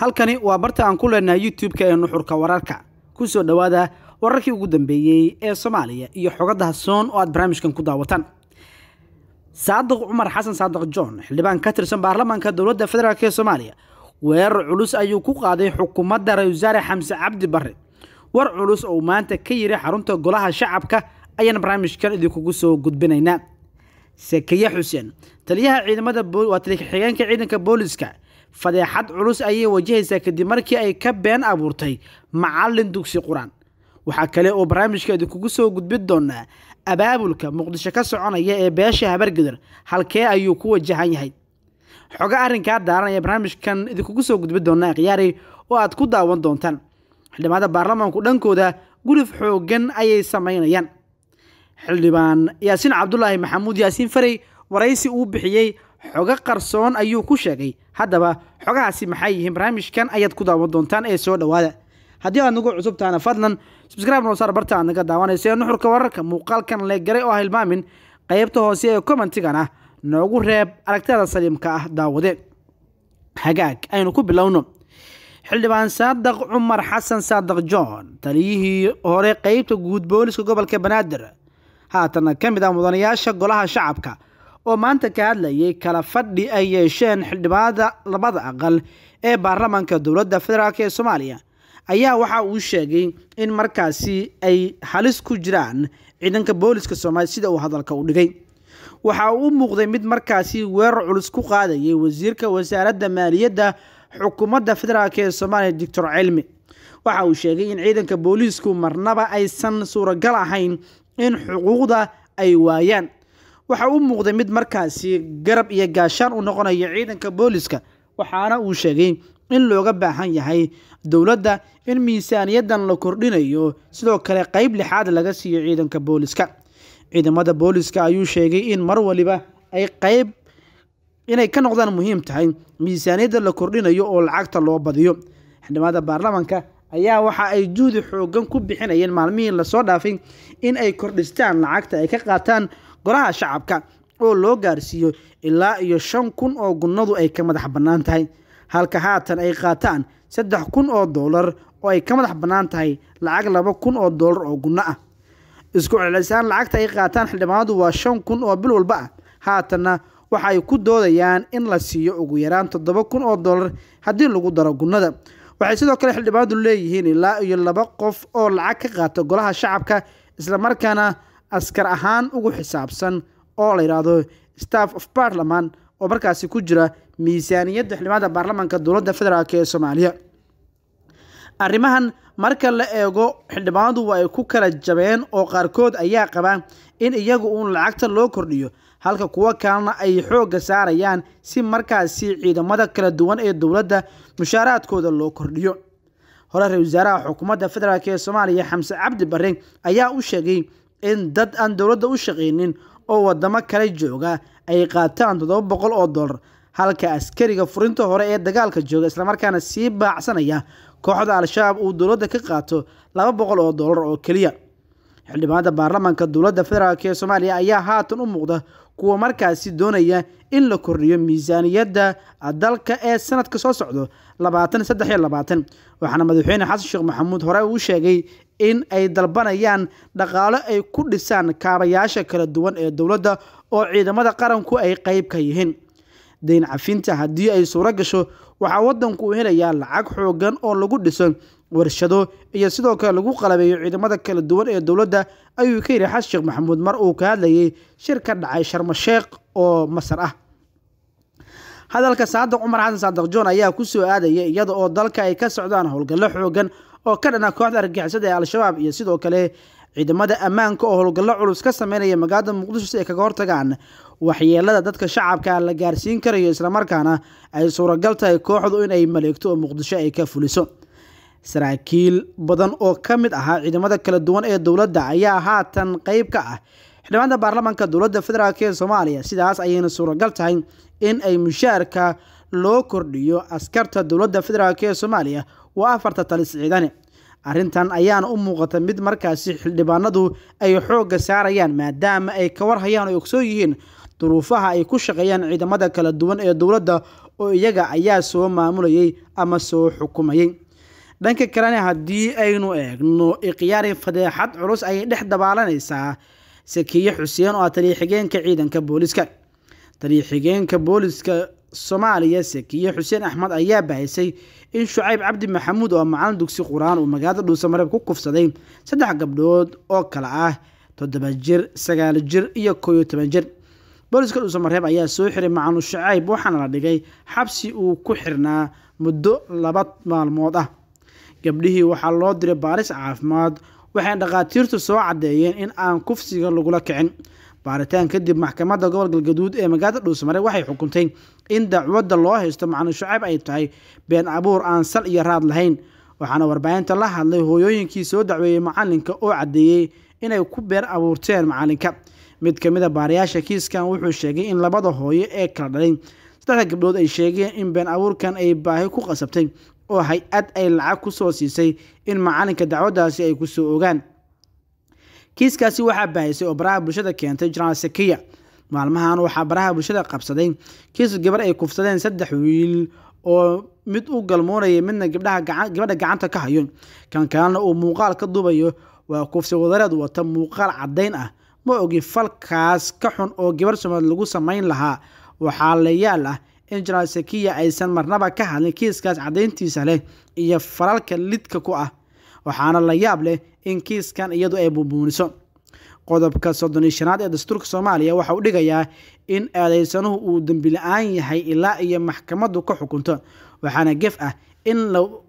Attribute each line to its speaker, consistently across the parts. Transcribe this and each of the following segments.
Speaker 1: halkani waa barta aan ku leenahay youtube-ka ee nuxurka wararka ku soo dhowaada wararkii ugu dambeeyey ee soomaaliya iyo xogadaha soon oo aad barnaamijkan ku daawataan saadiq cumar xasan saadiq john xildhibaan ka tirsan baarlamaanka dowladda federaalk ee soomaaliya weerar culus ayuu ku qaaday xukuumadda ra-isul wasaare xamse cabdi barre war culus oo uu maanta ka yiri xarunta golaha shacabka ayaan barnaamijkan idinkugu soo gudbinaynaa sakiye xuseen taliyaha ciidamada waa tali ciidanka booliska fadeexad culus ayay wajahaysaa kadib markii ay ka been abuurtay macallin dugsi qur-aan waxaa kale oo barnaamijka idinkugu soo gudbin doonaa abaabulka muqdisho ka soconaya ee beesha habargudar halkee ayuu ku wajahan yahay xogo arrinkaa daaranaya barnaamijkan idinkugu soo gudbi doonaa khiyaari oo aad ku daawan doontaan xildhibaanada baarlamaanku dhankooda guduf xooggan ayay samaynayaan xildhibaan yaasiin cabdulaahi maxamuud yaasiin farey waraysi uu bixiyey xoga qarsoon ayuu ku sheegay haddaba xogahaasi maxay yihiin barnaamijkan ayaad ku daawan doontaan ee soo dhowaada haddii aad nagu cusubtaana fadlan sabscribe noo saar barta aad naga daawanaysa nuxurka wararka muuqaalkan leeggaray oo hilmaamin qaybta hoose ee commentigana noogu reeb aragtiyada saliimka ah daawade hagaag aynu ku bilowno xildhibaan saadiq cumar xasan saadiq john taliyihii hore qaybta guud booliska gobolka banaadir haatanna ka mid ah mudanayaasha golaha shacabka oo maanta ka hadlayay kala fadhi ay yeesheen xildhibaanada labada aqal ee baarlamaanka dowladda federaalk ee soomaaliya ayaa waxa uu sheegay in markaasi ay halis ku jiraan ciidanka booliska soomaaliya sida uu hadalka u dhigay waxa uu u muuqday mid markaasi weerar culus ku qaadayay wasiirka wasaaradda maaliyadda xukuumadda federaalk ee soomaaliya doctor cilmi waxa uu sheegay in ciidanka booliisku marnaba aysan suuragal ahayn in xuquuqda ay waayaan waxa u muuqday mid markaasi garab iyo gaashaan u noqonaya ciidanka booliska waxaana uu sheegay in looga baahan yahay dowladda in miisaaniyadan la kordhinayo sidoo kale qayb lixaad laga siiyo ciidanka booliska ciidamada booliska ayuu sheegay in mar waliba ay qayb inay ka noqdaan muhiim tahay miisaaniyadda la kordhinayo oo lacagta loo badiyo xildhibaanada baarlamaanka ayaa waxa ay juhdi xoogan ku bixinayeen maalmihii lasoo dhaafay in ay kordhistaan lacagta ay ka qaataan golaha shacabka oo loo gaarsiiyo ilaa iyo shan kun oo gunnadu ay ka madax bannaan tahay halka haatan ay qaataan saddex kun oo doolar oo ay ka madax bannaan tahay lacag laba kun oo doolar oo gunno ah isku celcelisaan lacagta ay qaataan xildhibaanadu waa shan kun oo bil walba ah haatanna waxa ay ku doodayaan in la siiyo ugu yaraan toddoba kun oo doolar haddii lagu daro gunnada waxay sidoo kale xildhibaanadu leeyihiin ilaa iyo laba qof oo lacag ka qaata golaha shacabka isla markaana askar ahaan ugu xisaabsan oo la yidhaahdo staff of parliament oo markaasi ku jira miisaaniyadda xildhibaanada baarlamaanka dowladda federaalk ee soomaaliya arrimahan marka la eego xildhibaanadu waa ay ku kala jabeen oo qaarkood ayaa qabaa in iyagu uun lacagta loo kordhiyo halka kuwo kalena ay xoogga saarayaan si markaasi ciidamada kala duwan ee dowladda mushaaraadkooda loo kordhiyo hore ra-isul wasaaraha xukuumadda federaalk ee soomaaliya xamse cabdi barre ayaa u sheegay in dad aan dowladda u shaqaynin oo waddamo kale jooga ay qaataan toddoba boqol oo dollar halka askariga furinta hore ee dagaalka jooga islamarkaana sii baacsanaya kooxda al-shabaab uu dowladda ka qaato laba boqol oo dollar oo keliya xildhibaanada baarlamaanka dowladda federaalk ee soomaaliya ayaa haatan u muuqda kuwa markaasi doonaya in la kordhiyo miisaaniyadda dalka ee sanadka soo socdo labaatan saddex iyo labaatan waxaana madaxweyne xasan sheekh maxamuud hore uu sheegay in ay dalbanayaan dhaqaalo ay ku dhisaan kaabayaasha kala duwan ee dowladda oo ciidamada qaranku ay qayb ka yihiin deyn cafinta haddii ay suuro gasho waxaa waddanku u helayaa lacag xooggan oo lagu dhiso warshado iyo sidoo kale lagu qalabeeyo ciidamada kala duwan ee dowladda ayuu ka yidhi xasan sheekh maxamuud mar uu ka hadlayay shir ka dhacay sharmasheekh oo masar ah hadalka saadiq cumar xasan saadiq joon ayaa ku soo aadaya iyada oo dalka ay ka socdaan howlgallo xoogan oo ka dhana ah kooxda argagixisada ee al-shabaab iyo sidoo kale ciidamada ammaanka oo howlgallo culus ka sameynaya magaalada muqdisho si ay kaga hortagaan waxyeelada dadka shacabka la gaarsiin karayo islamarkaana ay suuragal tahay kooxdu in ay maleegto oo muqdisho ay ka fuliso saraakiil badan oo ka mid ahaa ciidamada kala duwan ee dowladda ayaa haatan qayb ka ah xildhibaanada baarlamaanka dowladda federaalk ee soomaaliya sidaas ayayna suuragal tahay in ay mushaarka loo kordhiyo askarta dowladda federaalk ee soomaaliya waa afarta talis ciidane arrintan ayaana u muuqata mid markaasi xildhibaanadu ay xoogga saarayaan maadaama ay ka warhayaan oo ogsoon yihiin duruufaha ay ku shaqeeyaan ciidamada kala duwan ee dowladda oo iyaga ayaa soo maamulayay ama soo xukumayay dhanka kalena haddii aynu eegno ikhyaari fadeexad culus ayay dhex dabaalanaysaa sakiye xuseen oo ah taliya xigeenka ciidanka booliska taliya xigeenka booliska soomaaliya sekiye xuseen axmed ayaa baahisay in shucayb cabdi maxamuud oo macalin dugsi qur-aan uu magaalada dhuusamareeb ku kufsaday saddex gabdhood oo kale ah toddoba jir sagaal jir iyo koo iyo toban jir booliska dhuusamareeb ayaa soo xiray macalin shucayb waxaana la dhigay xabsi uu ku xirnaa muddo laba maalmood ah gabdhihii waxaa loo diray baaris caafimaad waxayna dhakhaatiirtu soo caddeeyeen in aan kufsiga lagula kicin baaritaan kadib maxkamadda gobolka galgaduud ee magaalada dhuusmare waxay xukuntay in dacwadda loo haysto macalin shucayb ay tahay been abuur aan sal iyo raad lahayn waxaana warbaahinta la hadlay hooyooyinkii soo dacweeyey macalinka oo caddeeyey inay ku been abuurteen macalinka mid ka mid a baarayaasha kiiskan wuxuu sheegay in labada hooyo ee kala dhalin saddexda gabdhood ay sheegeen in been abuurkan ay baahi ku qasabtay oo hay-ad ay lacag ku soo siisay in macalinka dacwaddaasi ay ku soo ogaan kiiskaasi waxaa baahisay oo baraha bulshada keentay janaal sekiya maalmahan waxaa baraha bulshada qabsaday kiis gabar ay kufsadeen saddex wiil oo mid u galmoonaya midna gabadha gacanta ka hayo kan kalena uu muuqaal ka dubayo waa kufsi wadareed wata muuqaal caddayn ah ma ogi falkaas ka xun oo gabar somad lagu samayn lahaa waxaa layaal ah in janaal sekiya aysan marnaba ka hadlin kiiskaas caddayntiisa leh iyo falalka lidka ku ah waxaana la yaab leh in kiiskan iyadu ay buubuuniso qodobka soddon iyo shanaad ee dastuurka soomaaliya waxa uu dhigayaa in aadeysanuhu uu dembila aan yahay ilaa iyo maxkamaddu ka xukunto waxaana gef ah in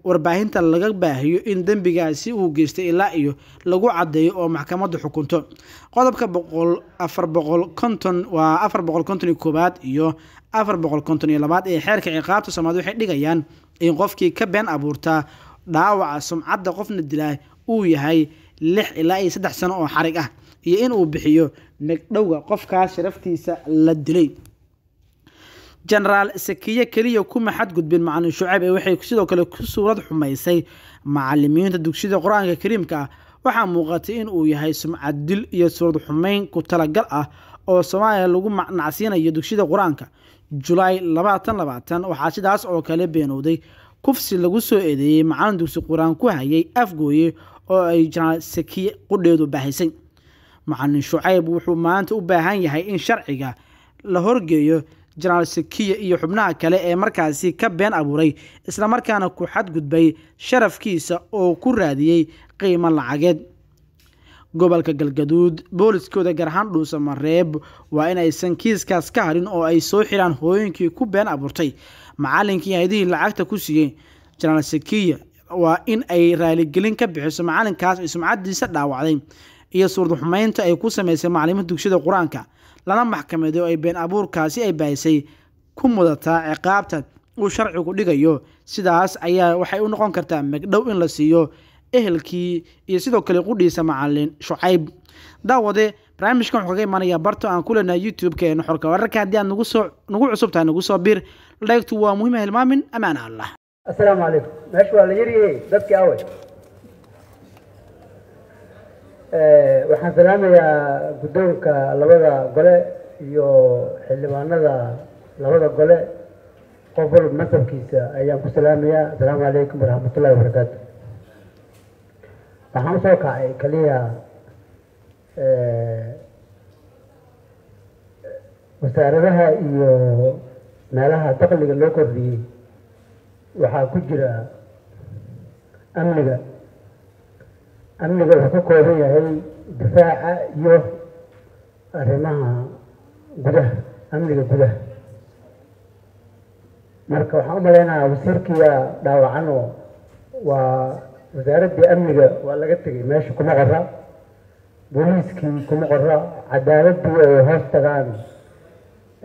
Speaker 1: warbaahinta laga baahiyo in dembigaasi uu geystay ilaa iyo lagu caddeeyo oo maxkamaddu xukunto qodobka waa afar boqol konton iyo koowaad iyo afar boqol konton iyo labaad ee xeerka ciqaabta soomaaliya waxay dhigayaan in qofkii ka been abuurtaa dhaawaca sumcadda qofna dilaa uu yahay lix ilaa iyo saddex sano oo xarig ah iyo inuu bixiyo megdhowga qofkaas sharaftiisa la dilay jenaraal sakiye keliya kuma xadgudbin macalin shucayb ee waxay sidoo kale ku suurad xumaysay macalimiinta dugsiyada qur-aanka kariimka ah waxaa muuqatay inuu yahay sumcad dil iyo suurad xumayn ku talagal ah oo soomaaliya lagu nacsiinayo dugsiyada qur-aanka julaay waxaa sidaas oo kale beenowday kufsi lagu soo eedeeyey macalin dugsi qur-aan ku hayay afgooye oo ay janaal sakiye qudheedu baahisay macalin shucayb wuxuu maanta u baahan yahay in sharciga la horgeeyo janaal sakiya iyo xubnaha kale ee markaasi ka been abuuray islamarkaana ku xadgudbay sharafkiisa oo ku raadiyey qiimo lacageed gobolka galgaduud booliskooda garahaan dhuunsa mareeb waa in aysan kiiskaas ka harin oo ay soo xiraan hooyinkii ku been abuurtay macalinkii haydihii lacagta ku siiyey janaal sakiya waa in ay raaligelin ka bixiso macalinkaas ay sumcadiisa dhaawacday iyo suurda xumaynta ay ku samaysay macalimo dugsiyada qur-aanka lana maxkamaday oo ay been abuurkaasi ay bahisay ku mudataa ciqaabta uu sharcigu dhigayo sidaas ayaa waxay u noqon kartaa magdhow in la siiyo ehelkii iyo sidoo kale qudhiisa macalin shucayb daawade barnaamijkan wuxuu kaga imaanayaa barto aan ku leenahay youtube-keena xorka wararka haddii aad nagu soo nagu cusub tahay nagu soo bir laegtu waa muhiima ah, hilmaamin amaan allah assalaamu calaykum
Speaker 2: meeshu waa la yaryahay dadkii awey eh, waxaan salaamayaa guddoonka labada gole iyo xildhibaanada labada gole qof walba nasabkiisa ayaan ku salaamayaa assalaamu calaykum waraxmatullahi wabarakaatu waxaan usoo kacay keliya eh, wasaaradaha iyo meelaha daqliga loo kordhiyey waxaa ku jira amniga amniga wuxuu ka kooban yahay difaaca iyo arrimaha gudaha amniga gudaha marka waxaan u umalaynayaa wasiirkiiyaa dhaawacanoo waa wasaaraddii amniga waa laga tegay meesha kuma qoraa booliiskii kuma qoraa cadaaladii ay hoos tagaan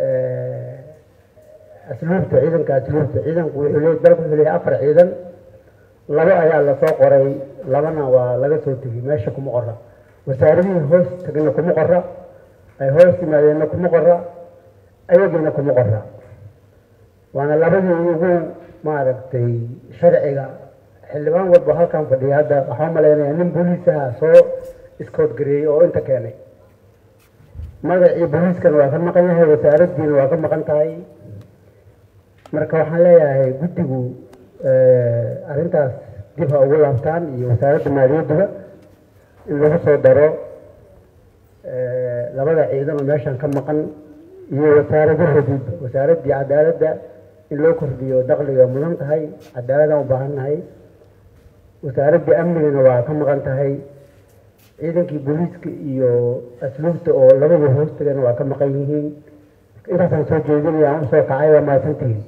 Speaker 2: eh, asluubta ciidanka asluubta ciidanku wuxuu leey dalku wuxuu leeyahy afar ciidan labo ayaa lasoo qoray labana waa laga soo tegay meesha kuma qora wasaaradihii hoos tagna kuma qora ay hoos yimaadeenna kuma qora ayagiina kuma qora waana labadii ugu maaragtay sharciga xildhibaan walba halkan fadhiya hadda waxaa umalaynaya nin booliisaha soo iskoodgareeyey oo inta keenay magacii booliiskana waa ka maqan yahay wasaaraddiina waa ka maqan tahay marka waxaan leeyahay guddigu eh, arrintaas dib ha ugu laabtaan iyo wasaaradda maaliyadduba in lagu soo daro eh, labada ciidan oo meeshan ka maqan iyo wasaaradahoodiiba wasaaraddii cadaaladda in loo kordhiyo daqliga mudan tahay cadaaladaan u baahan nahay wasaaradda amnigana waa ka maqan tahay ciidankii booliiska iyo asluubta oo labada hoostagana waa ka maqan yihiin intaasaan soo jeedinaya aan usoo kacay waa mahadsantihiin